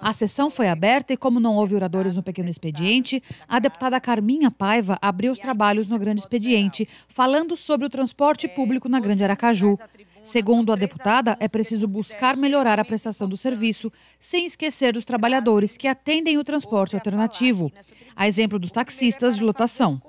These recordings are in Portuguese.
A sessão foi aberta e, como não houve oradores no pequeno expediente, a deputada Carminha Paiva abriu os trabalhos no grande expediente, falando sobre o transporte público na Grande Aracaju. Segundo a deputada, é preciso buscar melhorar a prestação do serviço, sem esquecer dos trabalhadores que atendem o transporte alternativo, a exemplo dos taxistas de lotação.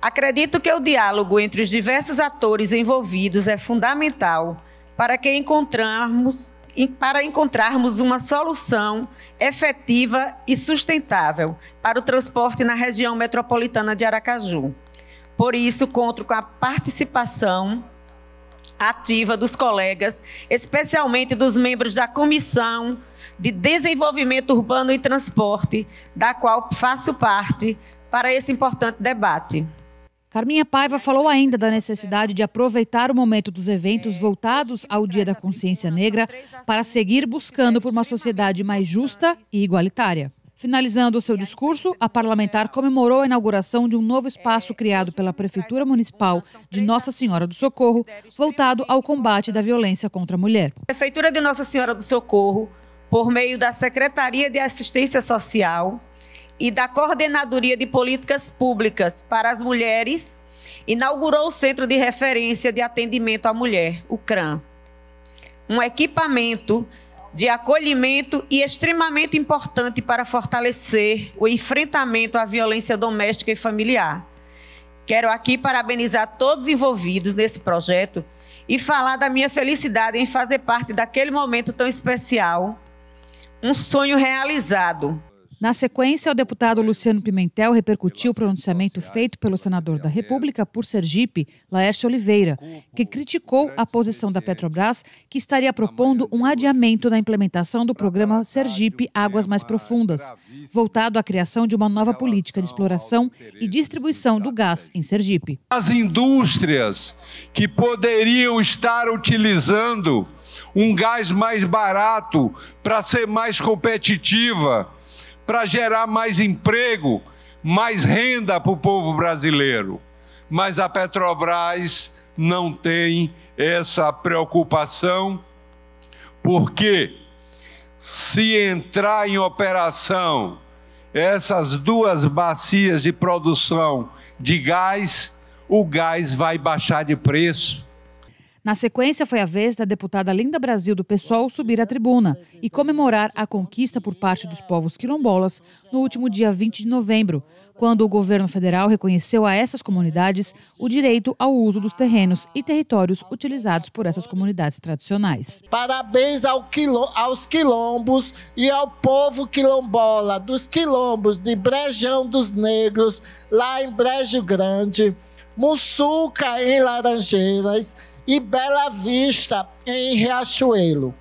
Acredito que o diálogo entre os diversos atores envolvidos é fundamental para que encontramos para encontrarmos uma solução efetiva e sustentável para o transporte na região metropolitana de Aracaju. Por isso, conto com a participação ativa dos colegas, especialmente dos membros da Comissão de Desenvolvimento Urbano e Transporte, da qual faço parte, para esse importante debate. Carminha Paiva falou ainda da necessidade de aproveitar o momento dos eventos voltados ao Dia da Consciência Negra para seguir buscando por uma sociedade mais justa e igualitária. Finalizando o seu discurso, a parlamentar comemorou a inauguração de um novo espaço criado pela Prefeitura Municipal de Nossa Senhora do Socorro, voltado ao combate da violência contra a mulher. Prefeitura de Nossa Senhora do Socorro, por meio da Secretaria de Assistência Social, e da Coordenadoria de Políticas Públicas para as Mulheres, inaugurou o Centro de Referência de Atendimento à Mulher, o CRAM. Um equipamento de acolhimento e extremamente importante para fortalecer o enfrentamento à violência doméstica e familiar. Quero aqui parabenizar todos envolvidos nesse projeto e falar da minha felicidade em fazer parte daquele momento tão especial. Um sonho realizado. Na sequência, o deputado Luciano Pimentel repercutiu o pronunciamento feito pelo senador da República por Sergipe, Laércio Oliveira, que criticou a posição da Petrobras, que estaria propondo um adiamento na implementação do programa Sergipe Águas é Mais Profundas, voltado à criação de uma nova política de exploração e distribuição do gás é em Sergipe. As indústrias que poderiam estar utilizando um gás mais barato para ser mais competitiva para gerar mais emprego, mais renda para o povo brasileiro. Mas a Petrobras não tem essa preocupação, porque se entrar em operação essas duas bacias de produção de gás, o gás vai baixar de preço. Na sequência, foi a vez da deputada Linda Brasil do PSOL subir à tribuna e comemorar a conquista por parte dos povos quilombolas no último dia 20 de novembro, quando o governo federal reconheceu a essas comunidades o direito ao uso dos terrenos e territórios utilizados por essas comunidades tradicionais. Parabéns ao quilom aos quilombos e ao povo quilombola dos quilombos de Brejão dos Negros, lá em Brejo Grande, Mussuca em Laranjeiras e Bela Vista, em Riachuelo.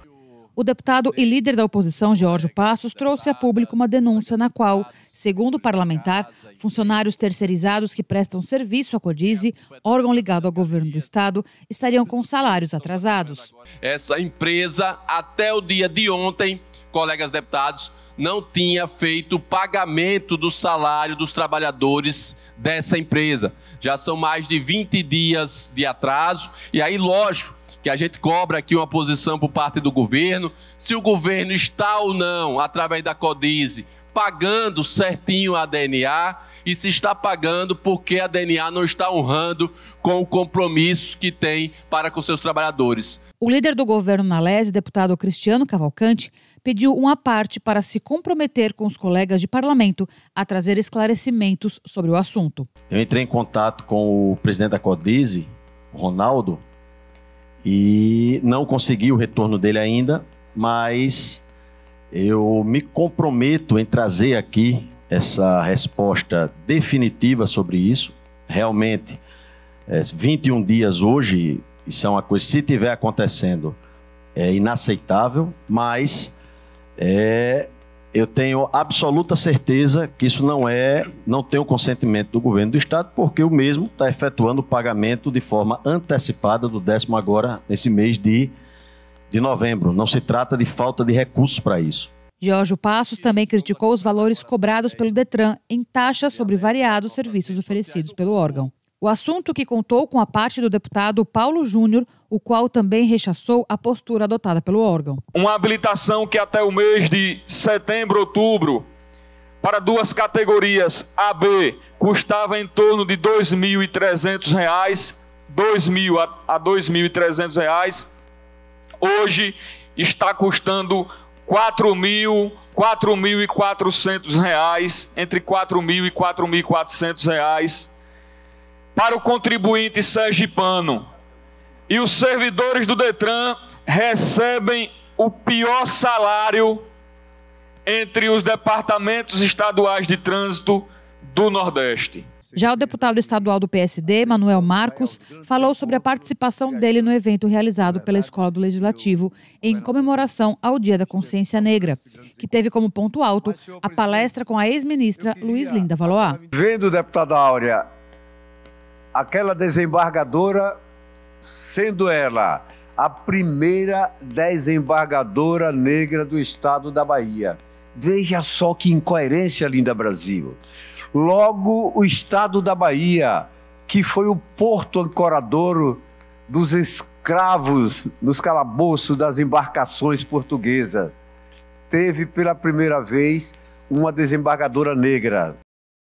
O deputado e líder da oposição, Jorge Passos, trouxe a público uma denúncia na qual, segundo o parlamentar, funcionários terceirizados que prestam serviço à Codize, órgão ligado ao governo do estado, estariam com salários atrasados. Essa empresa, até o dia de ontem, colegas deputados, não tinha feito o pagamento do salário dos trabalhadores dessa empresa. Já são mais de 20 dias de atraso, e aí, lógico, que a gente cobra aqui uma posição por parte do governo, se o governo está ou não, através da CODISE, pagando certinho a DNA e se está pagando porque a DNA não está honrando com o compromisso que tem para com seus trabalhadores. O líder do governo na Lese, deputado Cristiano Cavalcante, pediu uma parte para se comprometer com os colegas de parlamento a trazer esclarecimentos sobre o assunto. Eu entrei em contato com o presidente da Codise, Ronaldo, e não consegui o retorno dele ainda, mas eu me comprometo em trazer aqui essa resposta definitiva sobre isso. Realmente, é, 21 dias hoje, isso é uma coisa, se estiver acontecendo, é inaceitável, mas é, eu tenho absoluta certeza que isso não é, não tem o consentimento do governo do estado, porque o mesmo está efetuando o pagamento de forma antecipada do décimo agora, nesse mês de, de novembro. Não se trata de falta de recursos para isso. Jorge Passos também criticou os valores cobrados pelo Detran em taxas sobre variados serviços oferecidos pelo órgão. O assunto que contou com a parte do deputado Paulo Júnior, o qual também rechaçou a postura adotada pelo órgão. Uma habilitação que até o mês de setembro, outubro, para duas categorias AB custava em torno de R$ 2.300, R$ 2.000 a R$ reais hoje está custando R$ 4 mil, 4.400 reais, entre 4.000 e 4.400 reais, para o contribuinte sergipano. E os servidores do Detran recebem o pior salário entre os departamentos estaduais de trânsito do Nordeste. Já o deputado estadual do PSD, Manuel Marcos, falou sobre a participação dele no evento realizado pela Escola do Legislativo em comemoração ao Dia da Consciência Negra, que teve como ponto alto a palestra com a ex-ministra Luiz Linda Valois. Ah, Vendo, deputada Áurea, aquela desembargadora, sendo ela a primeira desembargadora negra do estado da Bahia. Veja só que incoerência, linda Brasil. Logo, o estado da Bahia, que foi o porto ancoradouro dos escravos nos calabouços das embarcações portuguesas, teve pela primeira vez uma desembargadora negra.